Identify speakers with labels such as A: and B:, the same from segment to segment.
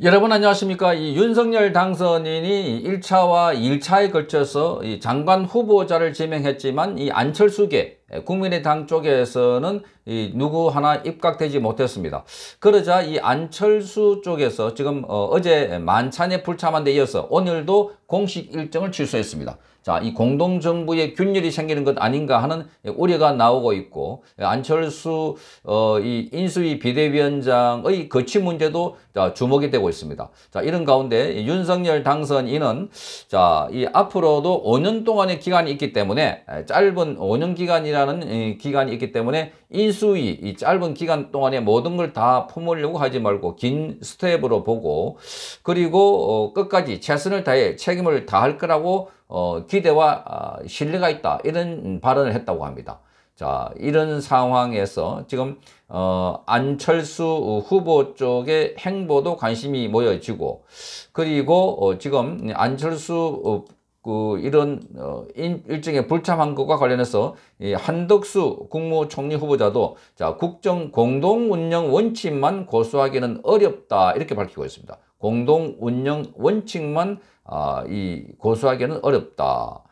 A: 여러분 안녕하십니까 이 윤석열 당선인이 1차와 1차에 걸쳐서 이 장관 후보자를 지명했지만 이 안철수계 예, 국민의당 쪽에서는 이 누구 하나 입각되지 못했습니다. 그러자 이 안철수 쪽에서 지금 어, 제 만찬에 불참한 데 이어서 오늘도 공식 일정을 취소했습니다. 자, 이 공동정부의 균열이 생기는 것 아닌가 하는 예, 우려가 나오고 있고 예, 안철수 어, 이 인수위 비대위원장의 거취 문제도 자, 주목이 되고 있습니다. 자, 이런 가운데 윤석열 당선인은 자, 이 앞으로도 5년 동안의 기간이 있기 때문에 짧은 5년 기간이 인수이라는 예, 기간이 있기 때문에 인수위 이 짧은 기간 동안에 모든 걸 다 품으려고 하지 말고 긴 스텝으로 보고 그리고 어, 끝까지 최선을 다해 책임을 다할 거라고 어, 기대와 아, 신뢰가 있다 이런 발언을 했다고 합니다. 자 이런 상황에서 지금 어, 안철수 후보 쪽의 행보도 관심이 모여지고 그리고 어, 지금 안철수 그 이런 어, 일종의 불참한 것과 관련해서 이 한덕수 국무총리 후보자도 자 국정 공동 운영 원칙만 고수하기는 어렵다 이렇게 밝히고 있습니다. 공동 운영 원칙만 아, 이 고수하기는 어렵다.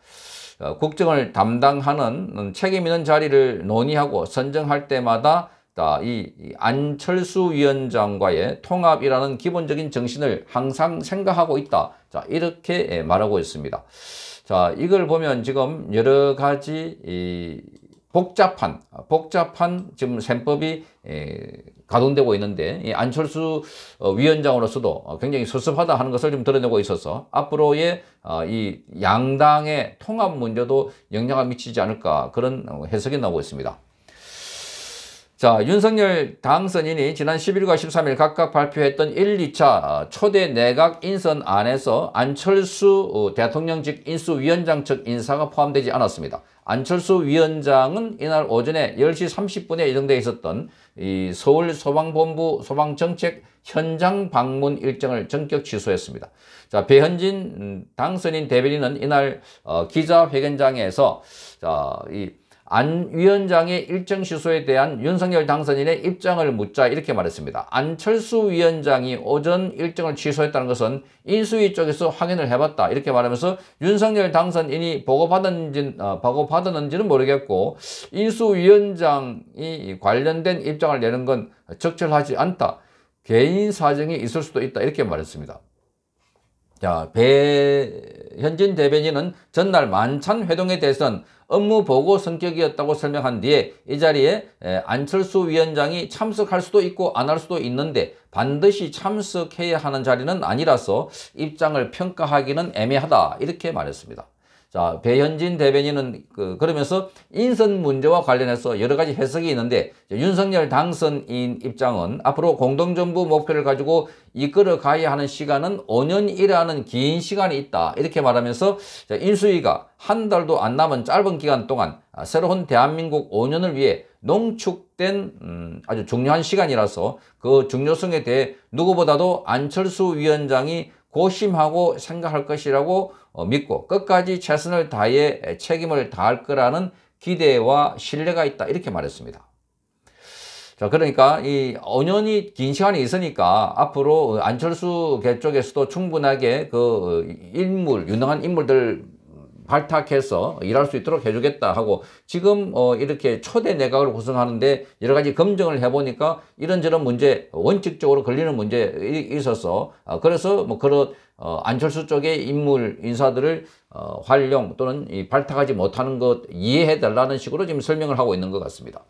A: 어, 국정을 담당하는 책임 있는 자리를 논의하고 선정할 때마다 이 안철수 위원장과의 통합이라는 기본적인 정신을 항상 생각하고 있다. 자, 이렇게 예, 말하고 있습니다. 자, 이걸 보면 지금 여러 가지 복잡한, 아, 복잡한 지금 셈법이 예, 가동되고 있는데 이 안철수 어, 위원장으로서도 어, 굉장히 섭섭하다 하는 것을 좀 드러내고 있어서 앞으로의 어, 이 양당의 통합 문제도 영향을 미치지 않을까 그런 해석이 나오고 있습니다. 자, 윤석열 당선인이 지난 11일과 13일 각각 발표했던 1, 2차 초대 내각 인선 안에서 안철수 어, 대통령직 인수위원장 측 인사가 포함되지 않았습니다. 안철수 위원장은 이날 오전에 10시 30분에 예정돼 있었던 이 서울 소방본부 소방정책 현장 방문 일정을 전격 취소했습니다. 자, 배현진 음, 당선인 대변인은 이날 어, 기자회견장에서 자, 이안 위원장의 일정 시소에 대한 윤석열 당선인의 입장을 묻자 이렇게 말했습니다. 안철수 위원장이 오전 일정을 취소했다는 것은 인수위 쪽에서 확인을 해봤다 이렇게 말하면서 윤석열 당선인이 어, 보고받았는지, 는는 모르겠고 인수위원장이 관련된 입장을 내는 건 적절하지 않다. 개인 사정이 있을 수도 있다 이렇게 말했습니다. 자, 배현진 대변인은 전날 만찬 회동에 대해서는 업무 보고 성격이었다고 설명한 뒤에 이 자리에 안철수 위원장이 참석할 수도 있고 안 할 수도 있는데 반드시 참석해야 하는 자리는 아니라서 입장을 평가하기는 애매하다 이렇게 말했습니다. 자, 배현진 대변인은 그, 그 러면서 인선 문제와 관련해서 여러 가지 해석이 있는데 윤석열 당선인 입장은 앞으로 공동정부 목표를 가지고 이끌어 가야 하는 시간은 5년이라는 긴 시간이 있다. 이렇게 말하면서 자, 인수위가 한 달도 안 남은 짧은 기간 동안 아, 새로운 대한민국 5년을 위해 농축된 음, 아주 중요한 시간이라서 그 중요성에 대해 누구보다도 안철수 위원장이 고심하고 생각할 것이라고 어, 믿고 끝까지 최선을 다해 책임을 다할 거라는 기대와 신뢰가 있다 이렇게 말했습니다. 자 그러니까 이 5년이 긴 시간이 있으니까 앞으로 안철수 개 쪽에서도 충분하게 그 인물 유능한 인물들 발탁해서 일할 수 있도록 해주겠다 하고 지금 어 이렇게 초대 내각을 구성하는데 여러 가지 검증을 해보니까 이런저런 문제 원칙적으로 걸리는 문제에 있어서 어 그래서 뭐 그런 어 안철수 쪽의 인물 인사들을 어 활용 또는 이 발탁하지 못하는 것 이해해 달라는 식으로 지금 설명을 하고 있는 것 같습니다.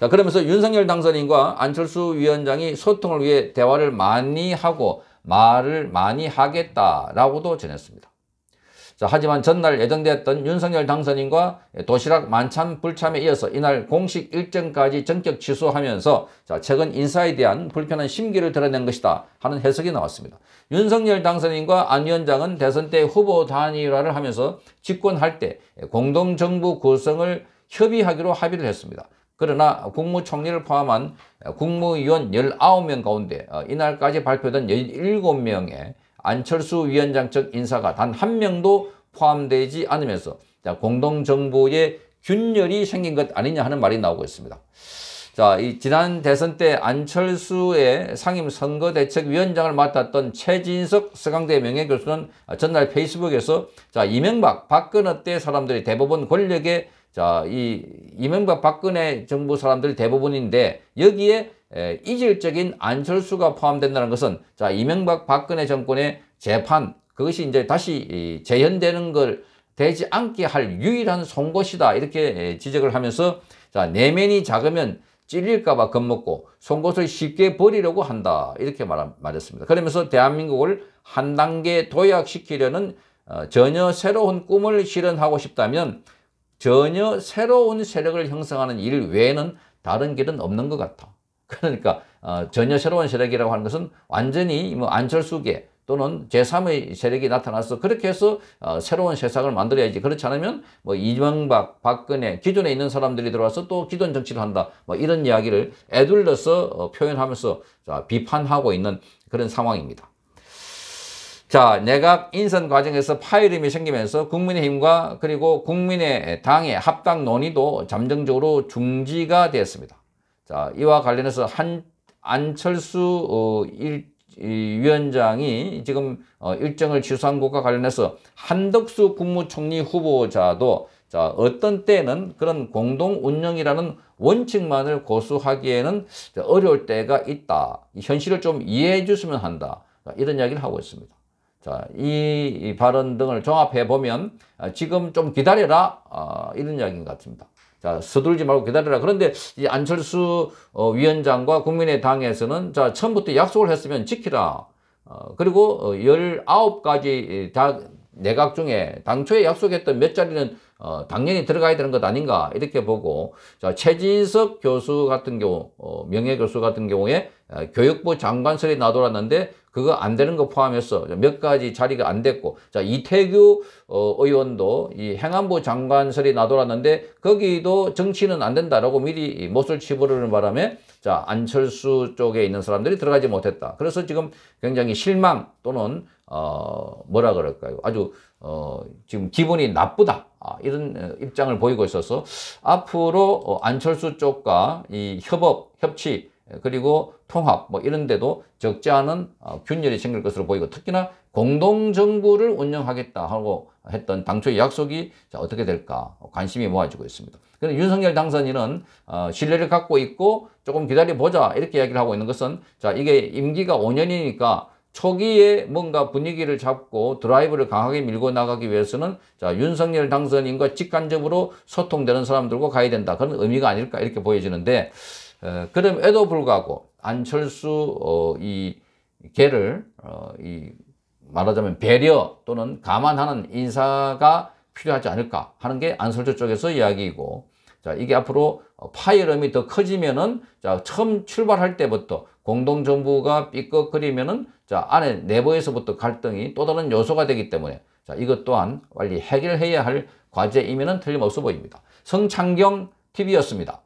A: 자 그러면서 윤석열 당선인과 안철수 위원장이 소통을 위해 대화를 많이 하고 말을 많이 하겠다라고도 전했습니다. 자, 하지만 전날 예정됐던 윤석열 당선인과 도시락 만찬 불참에 이어서 이날 공식 일정까지 전격 취소하면서 자, 최근 인사에 대한 불편한 심기를 드러낸 것이다 하는 해석이 나왔습니다. 윤석열 당선인과 안 위원장은 대선 때 후보 단일화를 하면서 집권할 때 공동정부 구성을 협의하기로 합의를 했습니다. 그러나 국무총리를 포함한 국무위원 19명 가운데 어, 이날까지 발표된 17명의 안철수 위원장 측 인사가 단 한 명도 포함되지 않으면서 공동정부의 균열이 생긴 것 아니냐 하는 말이 나오고 있습니다. 자, 이 지난 대선 때 안철수의 상임선거대책위원장을 맡았던 최진석 서강대 명예교수는 전날 페이스북에서 자, 이명박, 박근혜 때 사람들이 대부분 권력에 자, 이 이명박 박근혜 정부 사람들 대부분인데 여기에 에, 이질적인 안철수가 포함된다는 것은 자, 이명박 박근혜 정권의 재판 그것이 이제 다시 이, 재현되는 걸 되지 않게 할 유일한 송곳이다 이렇게 지적을 하면서 자, 내면이 작으면 찔릴까봐 겁먹고 송곳을 쉽게 버리려고 한다 이렇게 말, 말했습니다. 그러면서 대한민국을 한 단계 도약시키려는 어, 전혀 새로운 꿈을 실현하고 싶다면 전혀 새로운 세력을 형성하는 일 외에는 다른 길은 없는 것 같아. 그러니까 어, 전혀 새로운 세력이라고 하는 것은 완전히 뭐 안철수계 또는 제3의 세력이 나타나서 그렇게 해서 어, 새로운 세상을 만들어야지. 그렇지 않으면 뭐 이명박, 박근혜, 기존에 있는 사람들이 들어와서 또 기존 정치를 한다. 뭐 이런 이야기를 애둘러서 어, 표현하면서 자, 비판하고 있는 그런 상황입니다. 자, 내각 인선 과정에서 파열음이 생기면서 국민의힘과 그리고 국민의 당의 합당 논의도 잠정적으로 중지가 되었습니다. 자, 이와 관련해서 한, 안철수 어, 일, 위원장이 지금 어, 일정을 취소한 것과 관련해서 한덕수 국무총리 후보자도 자, 어떤 때는 그런 공동 운영이라는 원칙만을 고수하기에는 어려울 때가 있다. 현실을 좀 이해해 주시면 한다. 이런 이야기를 하고 있습니다. 자, 이 발언 등을 종합해 보면 아, 지금 좀 기다려라 어, 이런 이야기인 것 같습니다. 자, 서둘지 말고 기다려라. 그런데 이 안철수 어, 위원장과 국민의당에서는 자, 처음부터 약속을 했으면 지키라. 어, 그리고 어, 열아 가지 내각 중에 당초에 약속했던 몇 자리는 어, 당연히 들어가야 되는 것 아닌가 이렇게 보고 자 최진석 교수 같은 경우 어, 명예 교수 같은 경우에 어, 교육부 장관설이 나돌았는데 그거 안 되는 거 포함해서 몇 가지 자리가 안 됐고 자 이태규 어, 의원도 이 행안부 장관설이 나돌았는데 거기도 정치는 안 된다라고 미리 못을 치부르는 바람에 자 안철수 쪽에 있는 사람들이 들어가지 못했다. 그래서 지금 굉장히 실망 또는 어 뭐라 그럴까요? 아주 어 지금 기분이 나쁘다. 아, 이런 어, 입장을 보이고 있어서 앞으로 어, 안철수 쪽과 이 협업, 협치 그리고 통합 뭐 이런 데도 적지 않은 어, 균열이 생길 것으로 보이고 특히나 공동정부를 운영하겠다 하고 했던 당초의 약속이 자 어떻게 될까 관심이 모아지고 있습니다. 그런데 윤석열 당선인은 어 신뢰를 갖고 있고 조금 기다려보자 이렇게 이야기를 하고 있는 것은 자 이게 임기가 5년이니까 초기에 뭔가 분위기를 잡고 드라이브를 강하게 밀고 나가기 위해서는 자 윤석열 당선인과 직간접으로 소통되는 사람들과 가야 된다. 그런 의미가 아닐까 이렇게 보여지는데 어, 그럼에도 불구하고 안철수 어, 이 개를 어, 이 말하자면 배려 또는 감안하는 인사가 필요하지 않을까 하는 게 안철수 쪽에서 이야기이고 자 이게 앞으로 파열음이 더 커지면은 자 처음 출발할 때부터 공동정부가 삐걱거리면은 자, 안에 내부에서부터 갈등이 또 다른 요소가 되기 때문에 자, 이것 또한 빨리 해결해야 할 과제이면은 틀림없어 보입니다. 성창경 TV였습니다.